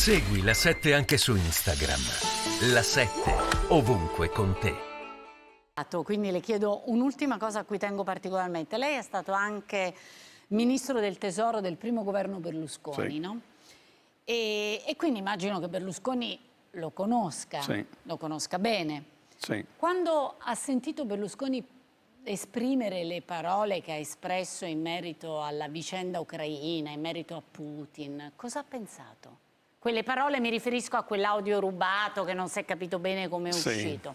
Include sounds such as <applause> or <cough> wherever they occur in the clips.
Segui la 7 anche su Instagram. La 7 ovunque con te. Esatto, quindi le chiedo un'ultima cosa a cui tengo particolarmente. Lei è stato anche ministro del tesoro del primo governo Berlusconi, sì. no? E, e, quindi immagino che Berlusconi lo conosca, sì. lo conosca bene. Sì. Quando ha sentito Berlusconi esprimere le parole che ha espresso in merito alla vicenda ucraina, in merito a Putin, cosa ha pensato? quelle parole mi riferisco a quell'audio rubato che non si è capito bene come è sì. uscito.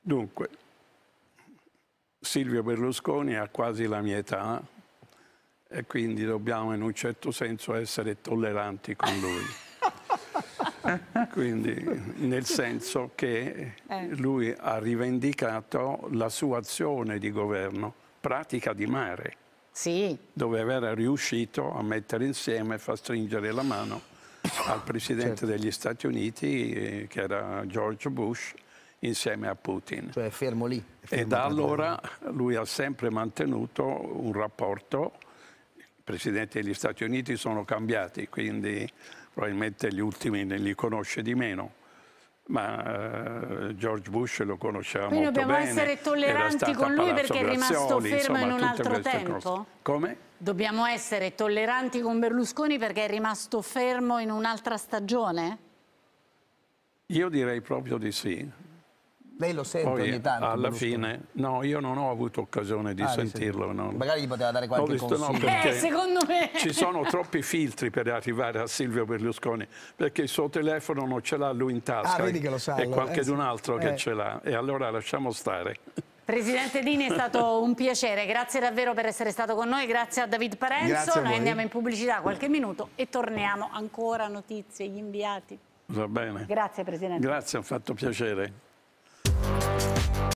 Dunque, Silvio Berlusconi ha quasi la mia età e quindi dobbiamo in un certo senso essere tolleranti con lui. <laughs> quindi nel senso che eh. lui ha rivendicato la sua azione di governo, pratica di mare sì. dove era riuscito a mettere insieme e far stringere la mano al presidente certo. degli Stati Uniti, eh, che era George Bush, insieme a Putin. Cioè fermo lì. Fermo e da allora lui ha sempre mantenuto un rapporto. I presidenti degli Stati Uniti sono cambiati, quindi probabilmente gli ultimi ne li conosce di meno ma eh, George Bush lo conosciamo Quindi molto bene. Quindi dobbiamo essere tolleranti con lui perché è rimasto fermo insomma, in un altro tempo? Cose. Come? Dobbiamo essere tolleranti con Berlusconi perché è rimasto fermo in un'altra stagione? Io direi proprio di sì, lei lo sente Poi, ogni eh, tanto? Alla fine, no, io non ho avuto occasione di ah, sentirlo. No. Magari gli poteva dare qualche visto, consiglio. No, eh, secondo me. Ci sono troppi filtri per arrivare a Silvio Berlusconi, perché il suo telefono non ce l'ha lui in tasca. Ah, vedi che lo sa. È qualche eh, altro eh. che ce l'ha. E allora lasciamo stare. Presidente Dini, è stato <laughs> un piacere. Grazie davvero per essere stato con noi. Grazie a David Parenzo. A noi andiamo in pubblicità qualche minuto e torniamo ancora a notizie, gli inviati. Va bene. Grazie Presidente. Grazie, ha fatto piacere.